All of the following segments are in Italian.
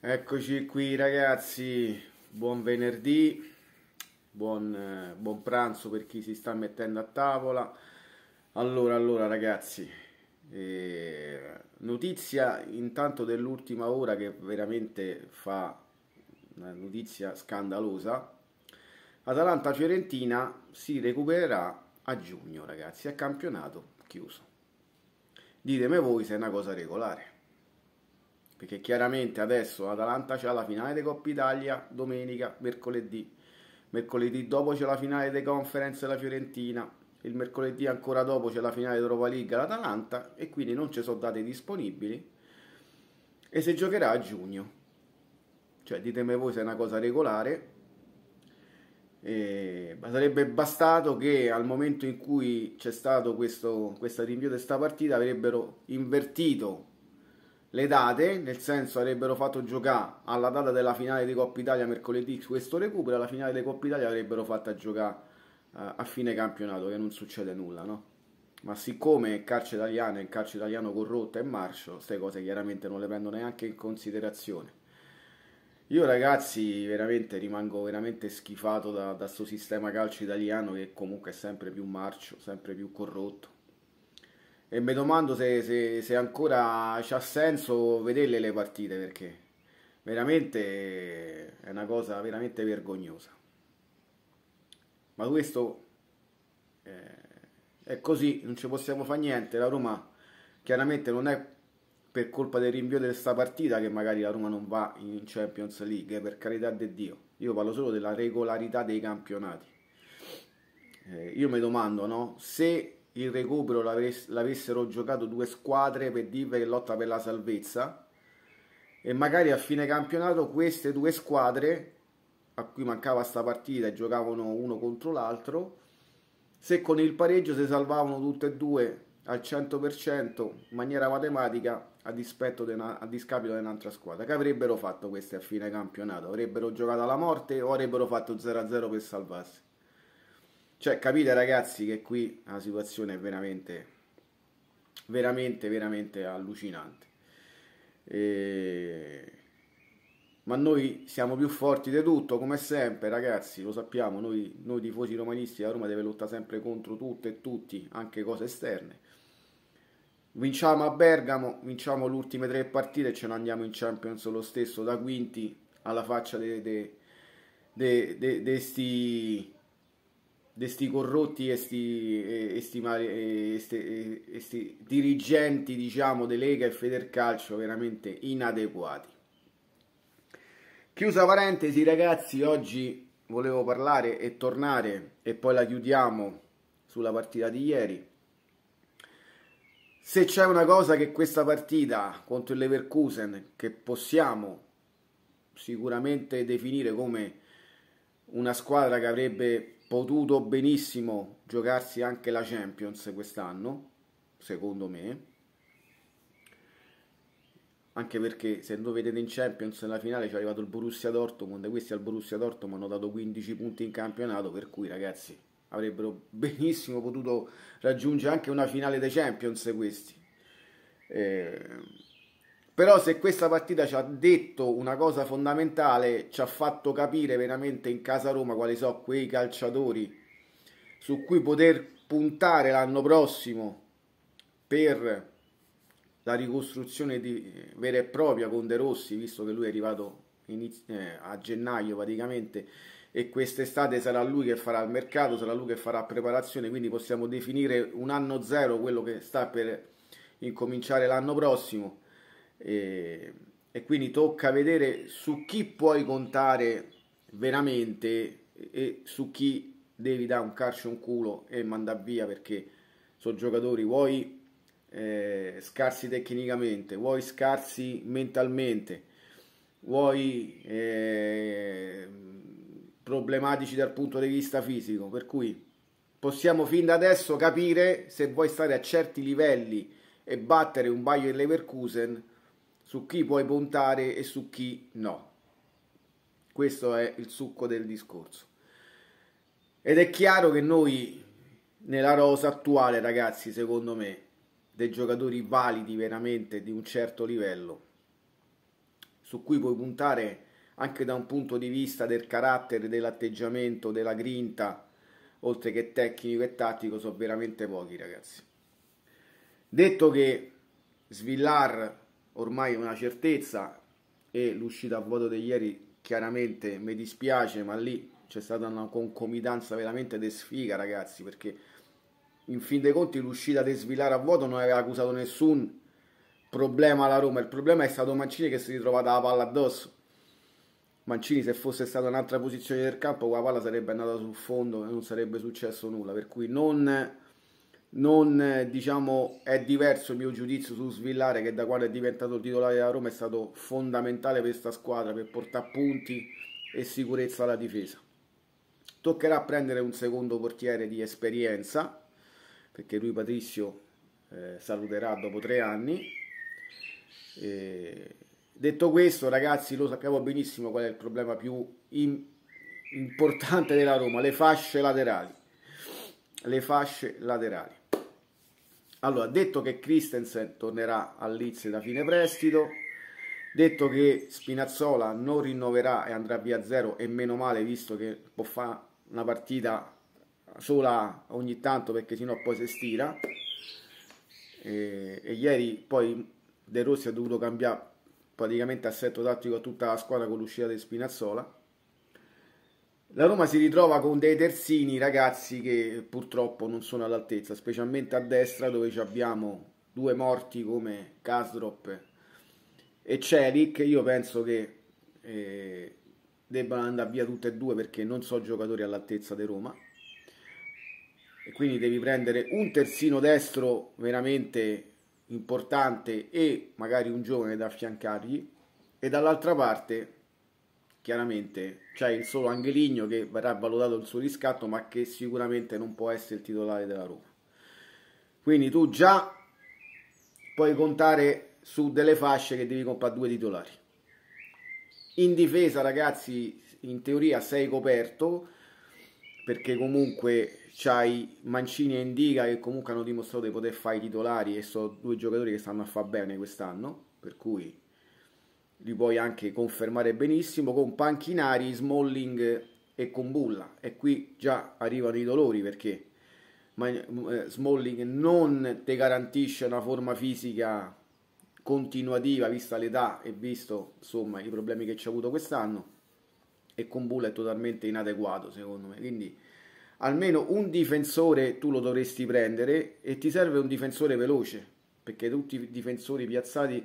Eccoci qui ragazzi, buon venerdì, buon, eh, buon, pranzo per chi si sta mettendo a tavola. Allora, allora ragazzi, eh, notizia intanto dell'ultima ora che veramente fa una notizia scandalosa. Atalanta-Fiorentina si recupererà a giugno ragazzi, è campionato chiuso. Ditemi voi se è una cosa regolare perché chiaramente adesso l'Atalanta c'ha la finale di Coppa Italia domenica, mercoledì. Mercoledì dopo c'è la finale di Conference la Fiorentina. Il mercoledì ancora dopo c'è la finale d'Europa League l'Atalanta e quindi non ci sono date disponibili. E se giocherà a giugno. Cioè ditemi voi se è una cosa regolare. ma sarebbe bastato che al momento in cui c'è stato questo, questo rinvio di questa partita avrebbero invertito le date, nel senso avrebbero fatto giocare alla data della finale di Coppa Italia mercoledì questo recupero, alla finale di Coppa Italia avrebbero fatto giocare uh, a fine campionato, che non succede nulla, no? Ma siccome il calcio italiano è il calcio italiano corrotto e marcio, queste cose chiaramente non le prendo neanche in considerazione. Io ragazzi veramente rimango veramente schifato da questo sistema calcio italiano che comunque è sempre più marcio, sempre più corrotto e mi domando se, se, se ancora c'ha senso vederle le partite perché veramente è una cosa veramente vergognosa. Ma questo eh, è così, non ci possiamo fare niente. La Roma chiaramente non è per colpa del rinvio di questa partita che magari la Roma non va in Champions League, per carità di Dio. Io parlo solo della regolarità dei campionati. Eh, io mi domando, no? Se il recupero l'avessero giocato due squadre per dire che lotta per la salvezza e magari a fine campionato queste due squadre a cui mancava sta partita e giocavano uno contro l'altro se con il pareggio si salvavano tutte e due al 100% in maniera matematica a, dispetto de una, a discapito di un'altra squadra che avrebbero fatto queste a fine campionato avrebbero giocato alla morte o avrebbero fatto 0-0 per salvarsi cioè, capite ragazzi che qui la situazione è veramente, veramente, veramente allucinante. E... Ma noi siamo più forti di tutto, come sempre ragazzi, lo sappiamo, noi, noi tifosi romanisti la Roma deve lottare sempre contro tutto e tutti, anche cose esterne. Vinciamo a Bergamo, vinciamo le ultime tre partite e ce ne andiamo in Champions lo stesso, da quinti alla faccia dei... De, de, de, de di sti corrotti e sti, e sti, e sti, e sti dirigenti diciamo di Lega e Federcalcio veramente inadeguati chiusa parentesi ragazzi oggi volevo parlare e tornare e poi la chiudiamo sulla partita di ieri se c'è una cosa che questa partita contro il Leverkusen che possiamo sicuramente definire come una squadra che avrebbe potuto benissimo giocarsi anche la Champions quest'anno, secondo me. Anche perché se voi vedete in Champions nella finale ci è arrivato il Borussia Dortmund, questi al Borussia Dortmund hanno dato 15 punti in campionato, per cui ragazzi avrebbero benissimo potuto raggiungere anche una finale dei Champions questi. Eh, però se questa partita ci ha detto una cosa fondamentale, ci ha fatto capire veramente in casa Roma quali sono quei calciatori su cui poter puntare l'anno prossimo per la ricostruzione di, vera e propria con De Rossi, visto che lui è arrivato inizio, eh, a gennaio praticamente e quest'estate sarà lui che farà il mercato, sarà lui che farà preparazione, quindi possiamo definire un anno zero quello che sta per incominciare l'anno prossimo e, e quindi tocca vedere su chi puoi contare veramente e su chi devi dare un calcio un culo e mandare via perché sono giocatori vuoi eh, scarsi tecnicamente, vuoi scarsi mentalmente, vuoi eh, problematici dal punto di vista fisico, per cui possiamo fin da adesso capire se vuoi stare a certi livelli e battere un Bayer Leverkusen su chi puoi puntare e su chi no. Questo è il succo del discorso. Ed è chiaro che noi nella rosa attuale, ragazzi, secondo me, dei giocatori validi veramente di un certo livello, su cui puoi puntare anche da un punto di vista del carattere, dell'atteggiamento, della grinta, oltre che tecnico e tattico, sono veramente pochi, ragazzi. Detto che Svillar ormai una certezza e l'uscita a vuoto di ieri chiaramente mi dispiace, ma lì c'è stata una concomitanza veramente di sfiga, ragazzi, perché in fin dei conti l'uscita di Svilare a vuoto non aveva accusato nessun problema alla Roma, il problema è stato Mancini che si è ritrovata la palla addosso. Mancini se fosse stata un'altra posizione del campo, quella palla sarebbe andata sul fondo e non sarebbe successo nulla, per cui non non eh, diciamo è diverso il mio giudizio su Svillare che da quando è diventato titolare della Roma è stato fondamentale per questa squadra per portare punti e sicurezza alla difesa toccherà prendere un secondo portiere di esperienza perché lui Patrizio eh, saluterà dopo tre anni e detto questo ragazzi lo sappiamo benissimo qual è il problema più importante della Roma le fasce laterali le fasce laterali allora, detto che Christensen tornerà a da fine prestito, detto che Spinazzola non rinnoverà e andrà via zero e meno male visto che può fare una partita sola ogni tanto perché sennò poi si stira e, e ieri poi De Rossi ha dovuto cambiare praticamente assetto tattico a tutta la squadra con l'uscita di Spinazzola la Roma si ritrova con dei terzini ragazzi che purtroppo non sono all'altezza, specialmente a destra dove abbiamo due morti come Kasdrop e Celic. Io penso che eh, debbano andare via tutte e due perché non so giocatori all'altezza di Roma. E quindi devi prendere un terzino destro veramente importante e magari un giovane da affiancargli e dall'altra parte chiaramente c'è il solo Angeligno che verrà valutato il suo riscatto ma che sicuramente non può essere il titolare della Roma quindi tu già puoi contare su delle fasce che devi comprare due titolari in difesa ragazzi in teoria sei coperto perché comunque c'hai Mancini e Indica che comunque hanno dimostrato di poter fare i titolari e sono due giocatori che stanno a far bene quest'anno per cui li puoi anche confermare benissimo, con panchinari, Smalling e con Bulla. E qui già arrivano i dolori perché eh, Smalling non ti garantisce una forma fisica continuativa vista l'età e visto insomma i problemi che ci ha avuto quest'anno e con Bulla è totalmente inadeguato secondo me quindi almeno un difensore tu lo dovresti prendere e ti serve un difensore veloce perché tutti i difensori piazzati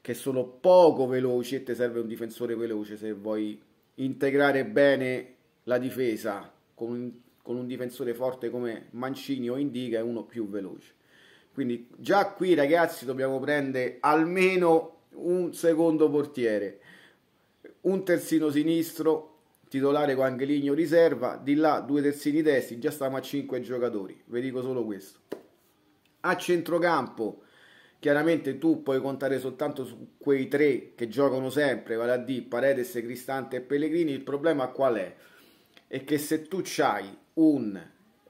che sono poco veloci e ti serve un difensore veloce se vuoi integrare bene la difesa con un, con un difensore forte come Mancini o Indica è uno più veloce. Quindi già qui ragazzi dobbiamo prendere almeno un secondo portiere, un terzino sinistro, titolare con Angeligno riserva, di là due terzini testi, già stiamo a 5 giocatori, vi dico solo questo. A centrocampo Chiaramente tu puoi contare soltanto su quei tre che giocano sempre, vale a dire Paredes, Cristante e Pellegrini. Il problema qual è? È che se tu hai un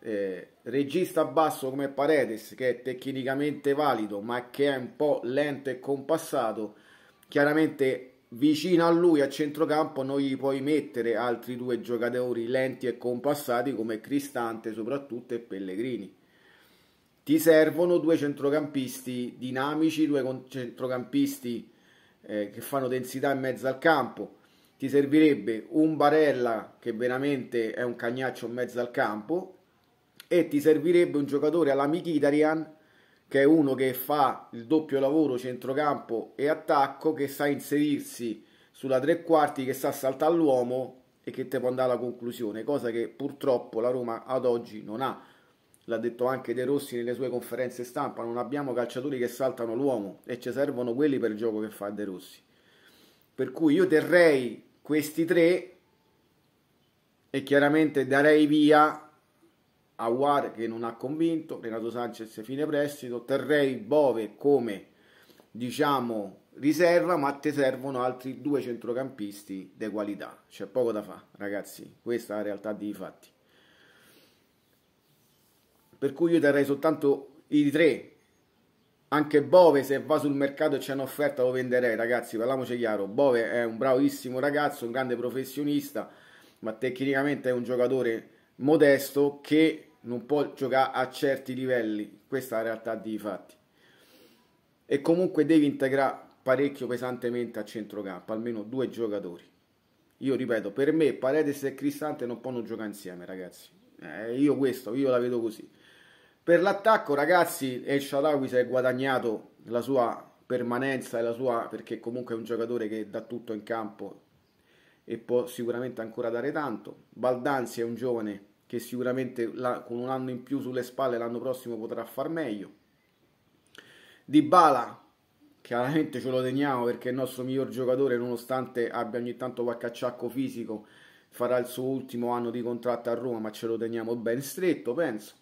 eh, regista basso come Paredes, che è tecnicamente valido, ma che è un po' lento e compassato, chiaramente vicino a lui a centrocampo non gli puoi mettere altri due giocatori lenti e compassati come Cristante soprattutto e Pellegrini ti servono due centrocampisti dinamici, due centrocampisti eh, che fanno densità in mezzo al campo. Ti servirebbe un Barella che veramente è un cagnaccio in mezzo al campo e ti servirebbe un giocatore alla Mkhitaryan che è uno che fa il doppio lavoro centrocampo e attacco, che sa inserirsi sulla tre quarti, che sa saltare l'uomo e che te può andare alla conclusione, cosa che purtroppo la Roma ad oggi non ha l'ha detto anche De Rossi nelle sue conferenze stampa, non abbiamo calciatori che saltano l'uomo e ci servono quelli per il gioco che fa De Rossi. Per cui io terrei questi tre e chiaramente darei via a Aguar che non ha convinto, Renato Sanchez fine prestito, terrei Bove come diciamo riserva, ma ti servono altri due centrocampisti di qualità. C'è poco da fare, ragazzi, questa è la realtà dei fatti per cui io darei soltanto i tre. Anche Bove, se va sul mercato e c'è un'offerta, lo venderei, ragazzi, parliamoci chiaro. Bove è un bravissimo ragazzo, un grande professionista, ma tecnicamente è un giocatore modesto che non può giocare a certi livelli. Questa è la realtà dei fatti. E comunque devi integrare parecchio pesantemente a centrocampo, almeno due giocatori. Io ripeto, per me Paredes e Cristante non possono giocare insieme, ragazzi. Eh, io questo, io la vedo così. Per l'attacco, ragazzi, El Sharawi si è guadagnato la sua permanenza e la sua perché comunque è un giocatore che dà tutto in campo e può sicuramente ancora dare tanto. Baldanzi è un giovane che sicuramente la, con un anno in più sulle spalle l'anno prossimo potrà far meglio. Di Bala, chiaramente ce lo teniamo perché è il nostro miglior giocatore nonostante abbia ogni tanto qualche acciacco fisico, farà il suo ultimo anno di contratto a Roma, ma ce lo teniamo ben stretto, penso.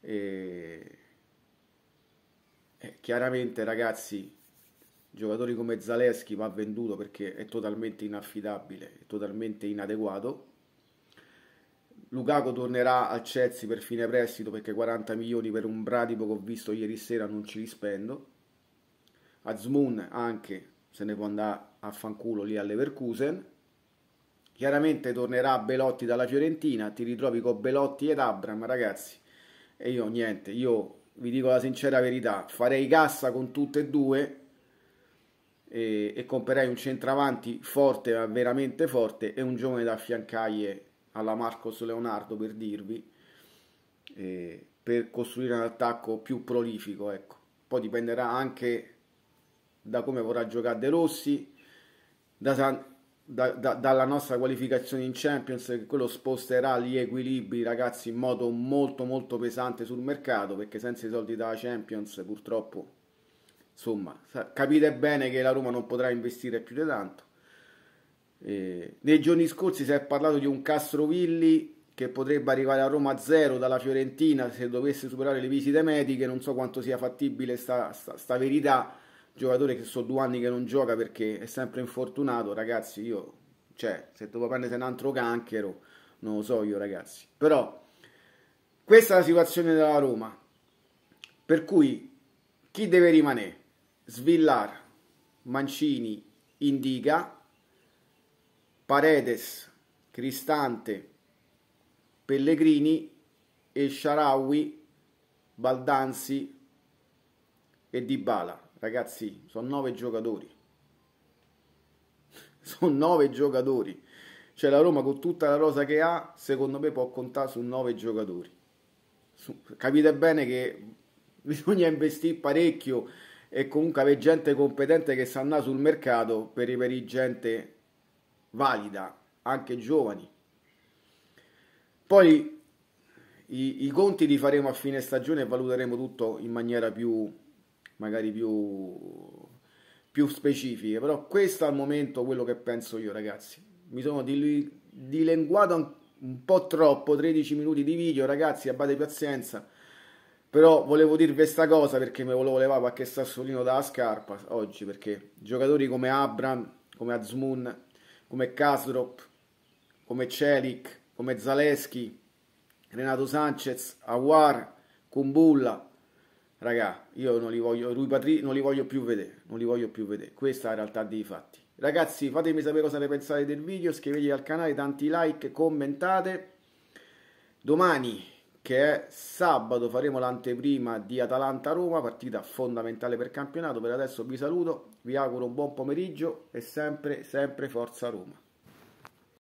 E... Eh, chiaramente ragazzi, giocatori come Zaleschi va venduto perché è totalmente inaffidabile, è totalmente inadeguato. Lukaku tornerà al Chelsea per fine prestito perché 40 milioni per un bratipo che ho visto ieri sera non ci rispendo spendo. Azmoun anche se ne può andare a fanculo lì all'Everkusen. Chiaramente tornerà Belotti dalla Fiorentina, ti ritrovi con Belotti ed Abram, ragazzi. E io niente, io vi dico la sincera verità, farei cassa con tutte e due e, e comprerei un centravanti forte, ma veramente forte, e un giovane da affiancaglie alla Marcos Leonardo per dirvi, eh, per costruire un attacco più prolifico. Ecco. Poi dipenderà anche da come vorrà giocare De Rossi, da San da, da, dalla nostra qualificazione in Champions che quello sposterà gli equilibri ragazzi in modo molto molto pesante sul mercato perché senza i soldi dalla Champions purtroppo insomma capite bene che la Roma non potrà investire più di tanto eh, nei giorni scorsi si è parlato di un Castrovilli che potrebbe arrivare a Roma a zero dalla Fiorentina se dovesse superare le visite mediche non so quanto sia fattibile sta, sta, sta verità giocatore che sono due anni che non gioca perché è sempre infortunato, ragazzi, io, cioè, se devo prendere un altro canchero, non lo so io, ragazzi. Però, questa è la situazione della Roma, per cui chi deve rimanere? Svillar, Mancini, Indica, Paredes, Cristante, Pellegrini e Sharawi, Baldanzi e Dybala ragazzi, sono nove giocatori. Sono nove giocatori. Cioè la Roma con tutta la rosa che ha, secondo me può contare su nove giocatori. Su, capite bene che bisogna investire parecchio e comunque avere gente competente che sa andare sul mercato per reperire gente valida, anche giovani. Poi i, i conti li faremo a fine stagione e valuteremo tutto in maniera più magari più, più specifiche, però questo al momento quello che penso io ragazzi. Mi sono dilinguato un, po' troppo, 13 minuti di video ragazzi, abbate pazienza, però volevo dirvi questa cosa perché me volevo levare qualche sassolino dalla scarpa oggi, perché giocatori come Abram, come Azmun, come Kasrop, come Celic, come Zaleschi, Renato Sanchez, Awar, Kumbulla, Raga, io non li voglio, Rui Patrì non li voglio più vedere, non li voglio più vedere. Questa è la realtà dei fatti. Ragazzi, fatemi sapere cosa ne pensate del video, iscrivetevi al canale, tanti like, commentate. Domani, che è sabato, faremo l'anteprima di Atalanta-Roma, partita fondamentale per campionato. Per adesso vi saluto, vi auguro un buon pomeriggio e sempre, sempre forza Roma.